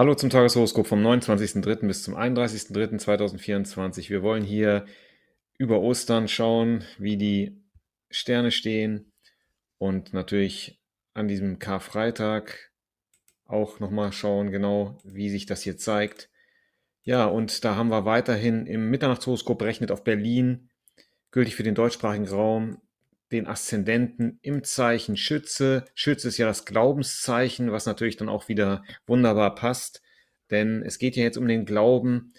Hallo zum Tageshoroskop vom 29.03. bis zum 31.03.2024. Wir wollen hier über Ostern schauen, wie die Sterne stehen und natürlich an diesem Karfreitag auch nochmal schauen, genau wie sich das hier zeigt. Ja, und da haben wir weiterhin im Mitternachtshoroskop berechnet auf Berlin, gültig für den deutschsprachigen Raum, den Aszendenten im Zeichen Schütze. Schütze ist ja das Glaubenszeichen, was natürlich dann auch wieder wunderbar passt, denn es geht ja jetzt um den Glauben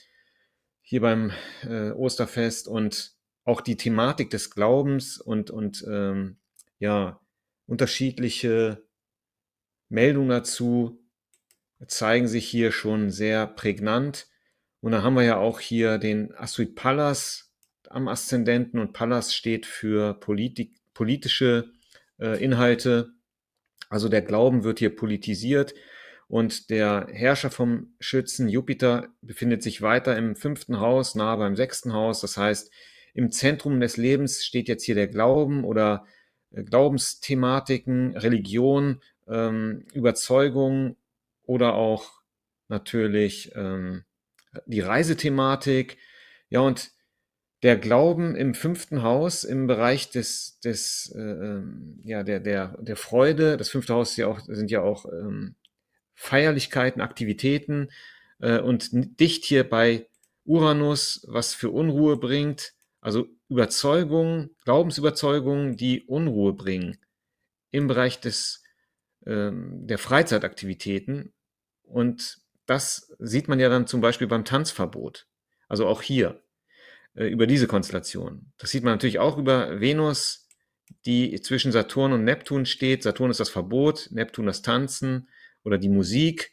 hier beim äh, Osterfest und auch die Thematik des Glaubens und, und ähm, ja, unterschiedliche Meldungen dazu zeigen sich hier schon sehr prägnant. Und da haben wir ja auch hier den Asuit Pallas am Aszendenten und Pallas steht für Politik, politische äh, Inhalte. Also der Glauben wird hier politisiert und der Herrscher vom Schützen Jupiter befindet sich weiter im fünften Haus, nahe beim sechsten Haus. Das heißt, im Zentrum des Lebens steht jetzt hier der Glauben oder äh, Glaubensthematiken, Religion, ähm, Überzeugung oder auch natürlich ähm, die Reisethematik. Ja, und der Glauben im fünften Haus im Bereich des, des äh, ähm, ja, der, der, der Freude. Das fünfte Haus ja auch, sind ja auch ähm, Feierlichkeiten, Aktivitäten äh, und dicht hier bei Uranus, was für Unruhe bringt, also Überzeugungen, Glaubensüberzeugungen, die Unruhe bringen im Bereich des, ähm, der Freizeitaktivitäten. Und das sieht man ja dann zum Beispiel beim Tanzverbot. Also auch hier äh, über diese Konstellation. Das sieht man natürlich auch über Venus, die zwischen Saturn und Neptun steht. Saturn ist das Verbot, Neptun das Tanzen oder die Musik.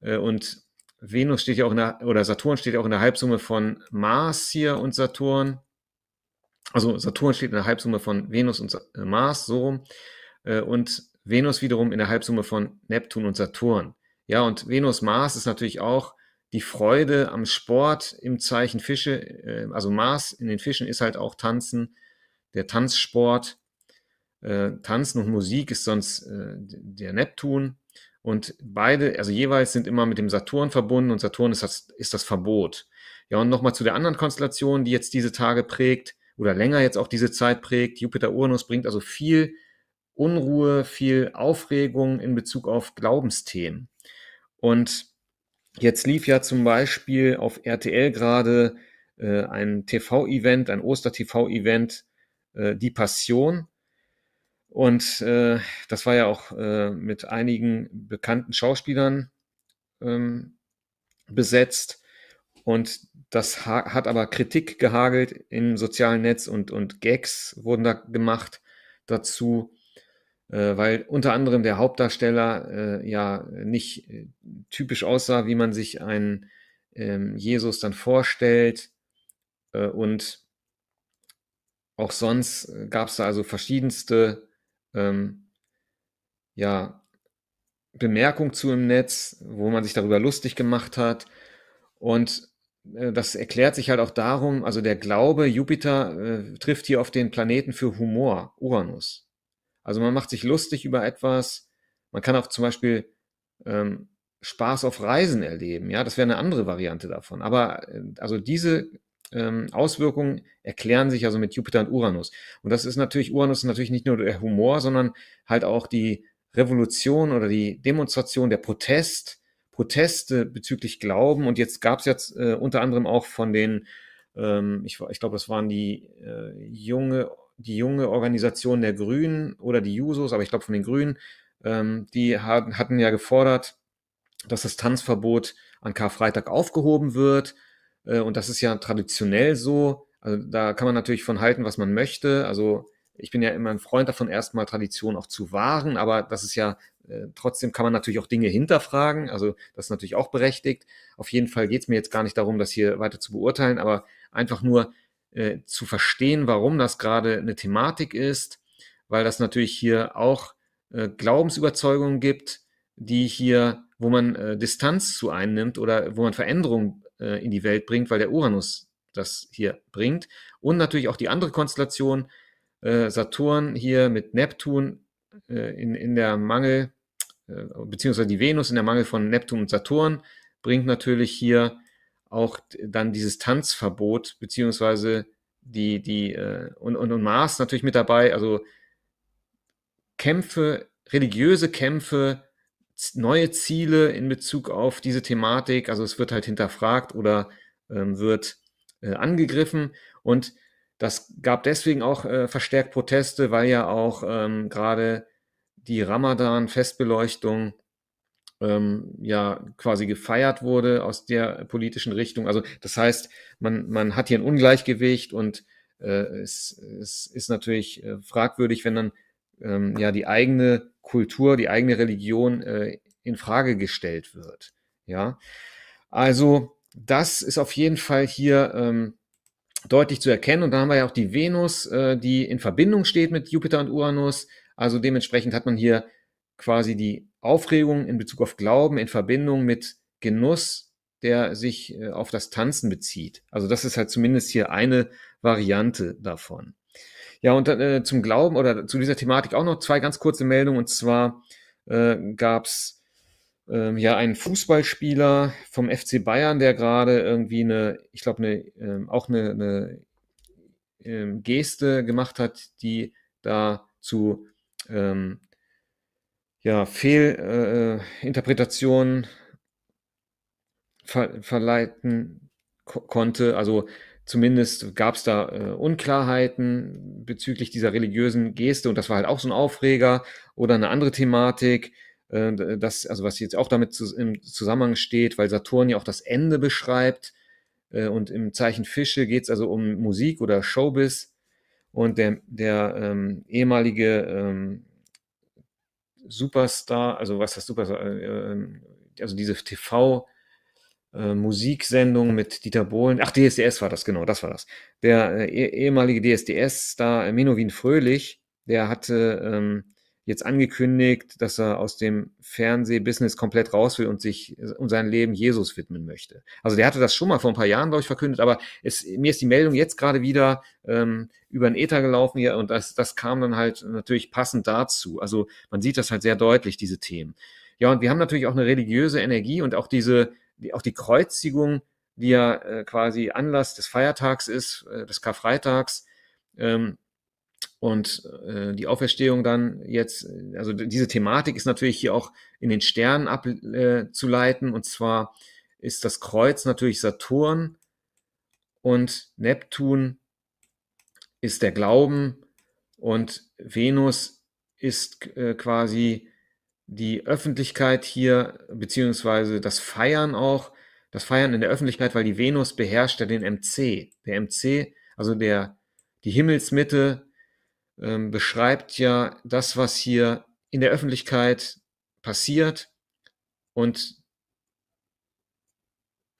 Äh, und Venus steht ja auch in der, oder Saturn steht ja auch in der Halbsumme von Mars hier und Saturn. Also Saturn steht in der Halbsumme von Venus und äh, Mars, so rum. und Venus wiederum in der Halbsumme von Neptun und Saturn. Ja, und Venus-Mars ist natürlich auch die Freude am Sport im Zeichen Fische, äh, also Mars in den Fischen ist halt auch Tanzen, der Tanzsport. Äh, Tanzen und Musik ist sonst äh, der Neptun. Und beide, also jeweils sind immer mit dem Saturn verbunden und Saturn ist das, ist das Verbot. Ja, und nochmal zu der anderen Konstellation, die jetzt diese Tage prägt oder länger jetzt auch diese Zeit prägt. Jupiter-Uranus bringt also viel Unruhe, viel Aufregung in Bezug auf Glaubensthemen. Und Jetzt lief ja zum Beispiel auf RTL gerade äh, ein TV-Event, ein Oster-TV-Event, äh, Die Passion. Und äh, das war ja auch äh, mit einigen bekannten Schauspielern ähm, besetzt. Und das ha hat aber Kritik gehagelt im sozialen Netz und, und Gags wurden da gemacht dazu. Äh, weil unter anderem der Hauptdarsteller äh, ja nicht äh, typisch aussah, wie man sich einen ähm, Jesus dann vorstellt. Äh, und auch sonst äh, gab es da also verschiedenste ähm, ja, Bemerkungen zu im Netz, wo man sich darüber lustig gemacht hat. Und äh, das erklärt sich halt auch darum, also der Glaube, Jupiter trifft hier auf den Planeten für Humor, Uranus. Also man macht sich lustig über etwas. Man kann auch zum Beispiel ähm, Spaß auf Reisen erleben. Ja, das wäre eine andere Variante davon. Aber äh, also diese ähm, Auswirkungen erklären sich also mit Jupiter und Uranus. Und das ist natürlich, Uranus ist natürlich nicht nur der Humor, sondern halt auch die Revolution oder die Demonstration, der Protest, Proteste bezüglich Glauben. Und jetzt gab es jetzt äh, unter anderem auch von den, ähm, ich, ich glaube, das waren die äh, junge die junge Organisation der Grünen oder die Jusos, aber ich glaube von den Grünen, ähm, die hatten ja gefordert, dass das Tanzverbot an Karfreitag aufgehoben wird. Äh, und das ist ja traditionell so. Also da kann man natürlich von halten, was man möchte. Also ich bin ja immer ein Freund davon, erstmal Tradition auch zu wahren, aber das ist ja, äh, trotzdem kann man natürlich auch Dinge hinterfragen, also das ist natürlich auch berechtigt. Auf jeden Fall geht es mir jetzt gar nicht darum, das hier weiter zu beurteilen, aber einfach nur, äh, zu verstehen, warum das gerade eine Thematik ist, weil das natürlich hier auch äh, Glaubensüberzeugungen gibt, die hier, wo man äh, Distanz zu einnimmt oder wo man Veränderungen äh, in die Welt bringt, weil der Uranus das hier bringt. Und natürlich auch die andere Konstellation, äh, Saturn hier mit Neptun äh, in, in der Mangel, beziehungsweise die Venus in der Mangel von Neptun und Saturn, bringt natürlich hier auch dann dieses Tanzverbot, beziehungsweise die, die, äh, und, und, und Mars natürlich mit dabei, also Kämpfe, religiöse Kämpfe, neue Ziele in Bezug auf diese Thematik, also es wird halt hinterfragt oder ähm, wird äh, angegriffen und das gab deswegen auch äh, verstärkt Proteste, weil ja auch ähm, gerade die Ramadan-Festbeleuchtung ähm, ja quasi gefeiert wurde aus der politischen Richtung. Also das heißt, man, man hat hier ein Ungleichgewicht und äh, es, es ist natürlich äh, fragwürdig, wenn dann ähm, ja die eigene Kultur, die eigene Religion äh, in Frage gestellt wird. Ja, also das ist auf jeden Fall hier ähm, deutlich zu erkennen. Und da haben wir ja auch die Venus, äh, die in Verbindung steht mit Jupiter und Uranus. Also dementsprechend hat man hier quasi die Aufregung in Bezug auf Glauben in Verbindung mit Genuss, der sich äh, auf das Tanzen bezieht. Also das ist halt zumindest hier eine Variante davon. Ja, und dann, äh, zum Glauben oder zu dieser Thematik auch noch zwei ganz kurze Meldungen. Und zwar äh, gab es äh, ja einen Fußballspieler vom FC Bayern, der gerade irgendwie eine, ich glaube, eine, äh, auch eine, eine ähm, Geste gemacht hat, die da zu ähm, ja, Fehlinterpretationen äh, äh, ver verleiten ko konnte. Also zumindest gab es da äh, Unklarheiten bezüglich dieser religiösen Geste und das war halt auch so ein Aufreger oder eine andere Thematik, äh, das, also was jetzt auch damit zu, im Zusammenhang steht, weil Saturn ja auch das Ende beschreibt äh, und im Zeichen Fische geht es also um Musik oder Showbiz und der, der ähm, ehemalige ähm, Superstar, also was das Superstar, äh, ähm, also diese TV- äh, Musiksendung mit Dieter Bohlen. Ach, DSDS war das, genau, das war das. Der äh, eh-, ehemalige DSDS-Star Menowin Fröhlich, der hatte ähm, jetzt angekündigt, dass er aus dem Fernsehbusiness komplett raus will und sich äh, um sein Leben Jesus widmen möchte. Also der hatte das schon mal vor ein paar Jahren, glaube ich, verkündet, aber es, mir ist die Meldung jetzt gerade wieder ähm, über den Äther gelaufen hier und das, das kam dann halt natürlich passend dazu. Also man sieht das halt sehr deutlich, diese Themen. Ja, und wir haben natürlich auch eine religiöse Energie und auch diese, die, auch die Kreuzigung, die ja äh, quasi Anlass des Feiertags ist, äh, des Karfreitags, ähm, und äh, die Auferstehung dann jetzt, also diese Thematik ist natürlich hier auch in den Sternen abzuleiten. Äh, und zwar ist das Kreuz natürlich Saturn und Neptun ist der Glauben und Venus ist äh, quasi die Öffentlichkeit hier, beziehungsweise das Feiern auch, das Feiern in der Öffentlichkeit, weil die Venus beherrscht ja den MC. Der MC, also der, die Himmelsmitte ähm, beschreibt ja das, was hier in der Öffentlichkeit passiert und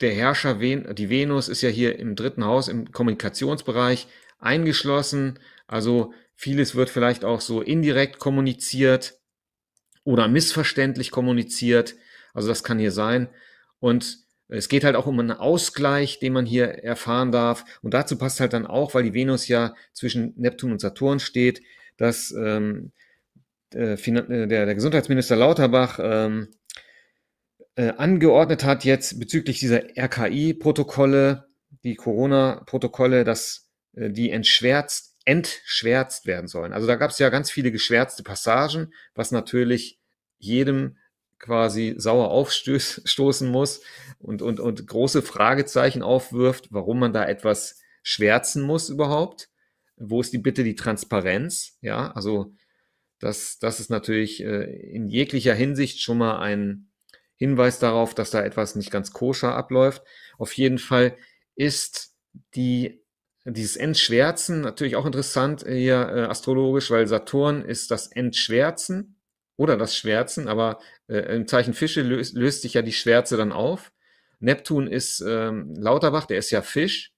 der Herrscher, Ven die Venus, ist ja hier im dritten Haus, im Kommunikationsbereich eingeschlossen. Also vieles wird vielleicht auch so indirekt kommuniziert oder missverständlich kommuniziert. Also das kann hier sein. Und es geht halt auch um einen Ausgleich, den man hier erfahren darf. Und dazu passt halt dann auch, weil die Venus ja zwischen Neptun und Saturn steht, dass ähm, äh, äh, der, der, Gesundheitsminister Lauterbach ähm, äh, angeordnet hat jetzt bezüglich dieser RKI-Protokolle, die Corona-Protokolle, dass äh, die entschwärzt, entschwärzt werden sollen. Also da gab es ja ganz viele geschwärzte Passagen, was natürlich jedem quasi sauer aufstoßen muss und, und, und große Fragezeichen aufwirft, warum man da etwas schwärzen muss überhaupt. Wo ist die Bitte die Transparenz? Ja, also das, das ist natürlich äh, in jeglicher Hinsicht schon mal ein Hinweis darauf, dass da etwas nicht ganz koscher abläuft. Auf jeden Fall ist die, dieses Entschwärzen natürlich auch interessant hier äh, astrologisch, weil Saturn ist das Entschwärzen oder das Schwärzen, aber äh, im Zeichen Fische löst, löst sich ja die Schwärze dann auf. Neptun ist ähm, Lauterbach, der ist ja Fisch.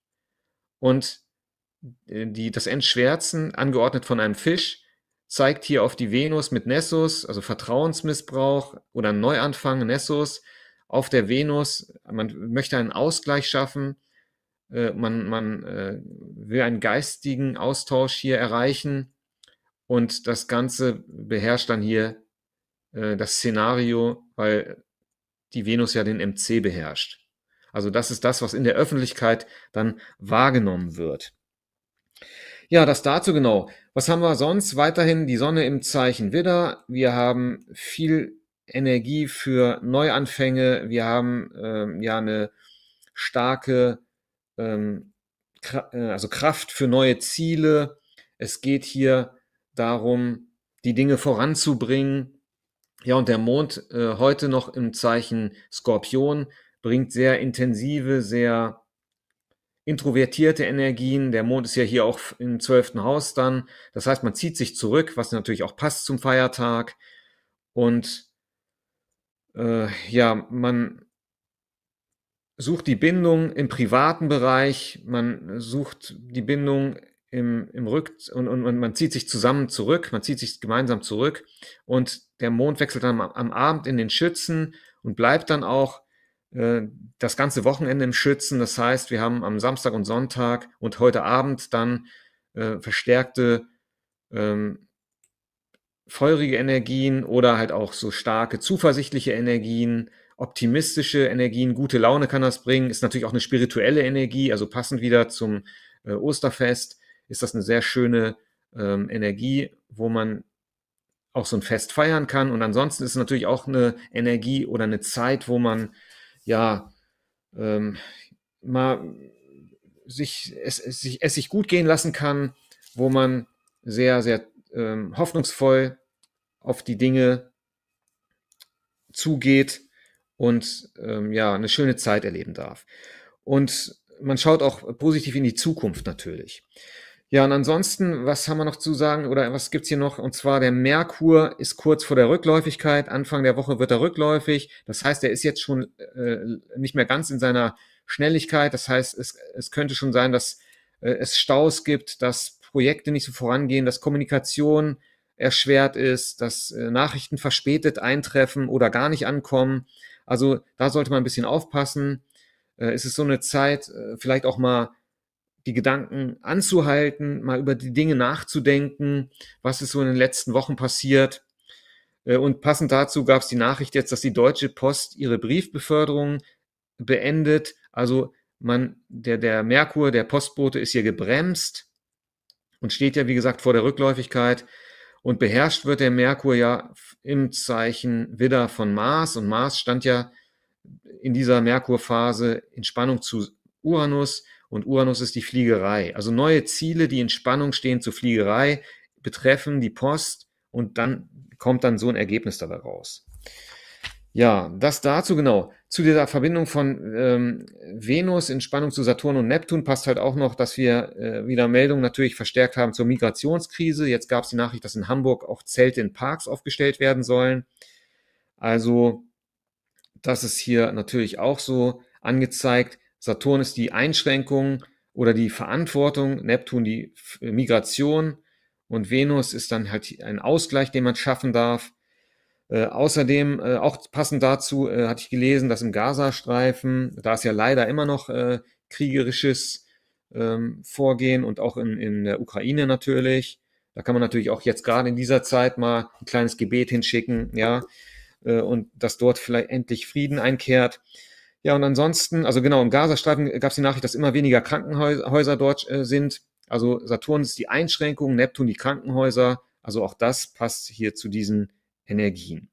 Und äh, die, das Entschwärzen, angeordnet von einem Fisch, zeigt hier auf die Venus mit Nessus, also Vertrauensmissbrauch oder Neuanfang Nessus auf der Venus. Man möchte einen Ausgleich schaffen, äh, man, man äh, will einen geistigen Austausch hier erreichen und das Ganze beherrscht dann hier äh, das Szenario, weil die Venus ja den MC beherrscht. Also das ist das, was in der Öffentlichkeit dann wahrgenommen wird. Ja, das dazu genau. Was haben wir sonst? Weiterhin die Sonne im Zeichen Widder. Wir haben viel Energie für Neuanfänge. Wir haben ähm, ja eine starke ähm, Kr äh, also Kraft für neue Ziele. Es geht hier darum, die Dinge voranzubringen, ja, und der Mond äh, heute noch im Zeichen Skorpion bringt sehr intensive, sehr introvertierte Energien. Der Mond ist ja hier auch im zwölften Haus dann. Das heißt, man zieht sich zurück, was natürlich auch passt zum Feiertag. Und äh, ja, man sucht die Bindung im privaten Bereich, man sucht die Bindung im, im Rück und, und, und man zieht sich zusammen zurück, man zieht sich gemeinsam zurück und der Mond wechselt dann am Abend in den Schützen und bleibt dann auch äh, das ganze Wochenende im Schützen. Das heißt, wir haben am Samstag und Sonntag und heute Abend dann äh, verstärkte ähm, feurige Energien oder halt auch so starke zuversichtliche Energien, optimistische Energien, gute Laune kann das bringen. Ist natürlich auch eine spirituelle Energie, also passend wieder zum äh, Osterfest ist das eine sehr schöne ähm, Energie, wo man auch so ein Fest feiern kann. Und ansonsten ist es natürlich auch eine Energie oder eine Zeit, wo man ja ähm, mal sich es, es, sich, es sich gut gehen lassen kann, wo man sehr, sehr ähm, hoffnungsvoll auf die Dinge zugeht und ähm, ja, eine schöne Zeit erleben darf. Und man schaut auch positiv in die Zukunft natürlich. Ja, und ansonsten, was haben wir noch zu sagen oder was gibt's hier noch? Und zwar der Merkur ist kurz vor der Rückläufigkeit. Anfang der Woche wird er rückläufig. Das heißt, er ist jetzt schon äh, nicht mehr ganz in seiner Schnelligkeit. Das heißt, es, es könnte schon sein, dass äh, es Staus gibt, dass Projekte nicht so vorangehen, dass Kommunikation erschwert ist, dass äh, Nachrichten verspätet eintreffen oder gar nicht ankommen. Also da sollte man ein bisschen aufpassen. Äh, es ist so eine Zeit, äh, vielleicht auch mal die Gedanken anzuhalten, mal über die Dinge nachzudenken, was ist so in den letzten Wochen passiert. Äh, und passend dazu gab es die Nachricht jetzt, dass die Deutsche Post ihre Briefbeförderung beendet. Also man, der, der Merkur, der Postbote ist hier gebremst und steht ja, wie gesagt, vor der Rückläufigkeit. Und beherrscht wird der Merkur ja im Zeichen Widder von Mars. Und Mars stand ja in dieser Merkurphase in Spannung zu Uranus und Uranus ist die Fliegerei. Also neue Ziele, die in Spannung stehen zur Fliegerei, betreffen die Post und dann kommt dann so ein Ergebnis dabei raus. Ja, das dazu genau. Zu dieser Verbindung von ähm, Venus in Spannung zu Saturn und Neptun passt halt auch noch, dass wir äh, wieder Meldungen natürlich verstärkt haben zur Migrationskrise. Jetzt gab es die Nachricht, dass in Hamburg auch Zelte in Parks aufgestellt werden sollen. Also das ist hier natürlich auch so angezeigt. Saturn ist die Einschränkung oder die Verantwortung, Neptun die äh, Migration und Venus ist dann halt ein Ausgleich, den man schaffen darf. Äh, außerdem, äh, auch passend dazu, äh, hatte ich gelesen, dass im Gazastreifen, da ist ja leider immer noch äh, kriegerisches ähm, Vorgehen und auch in, in der Ukraine natürlich, da kann man natürlich auch jetzt gerade in dieser Zeit mal ein kleines Gebet hinschicken, ja, äh, und dass dort vielleicht endlich Frieden einkehrt. Ja, und ansonsten, also genau, im Gazastreifen gab es die Nachricht, dass immer weniger Krankenhäuser dort äh, sind. Also Saturn ist die Einschränkung, Neptun die Krankenhäuser. Also auch das passt hier zu diesen Energien.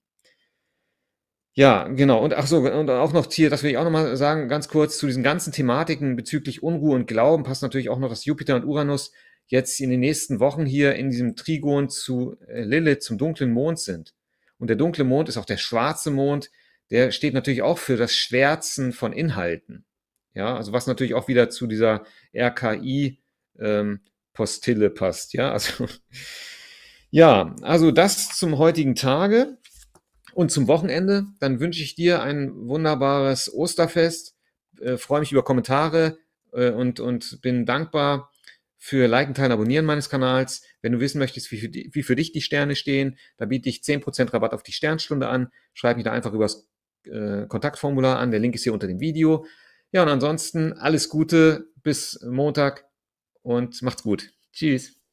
Ja, genau. Und ach so, und auch noch hier, das will ich auch nochmal sagen, ganz kurz zu diesen ganzen Thematiken bezüglich Unruhe und Glauben passt natürlich auch noch, dass Jupiter und Uranus jetzt in den nächsten Wochen hier in diesem Trigon zu äh, Lilith, zum dunklen Mond sind. Und der dunkle Mond ist auch der schwarze Mond, der steht natürlich auch für das Schwärzen von Inhalten. Ja, also was natürlich auch wieder zu dieser RKI-Postille ähm, passt. Ja, also, ja, also das zum heutigen Tage und zum Wochenende. Dann wünsche ich dir ein wunderbares Osterfest. Äh, freue mich über Kommentare äh, und, und bin dankbar für Liken, Teilen, Abonnieren meines Kanals. Wenn du wissen möchtest, wie für, die, wie für dich die Sterne stehen, da biete ich 10% Rabatt auf die Sternstunde an. Schreib mich da einfach übers äh, Kontaktformular an. Der Link ist hier unter dem Video. Ja, und ansonsten alles Gute bis Montag und macht's gut. Tschüss.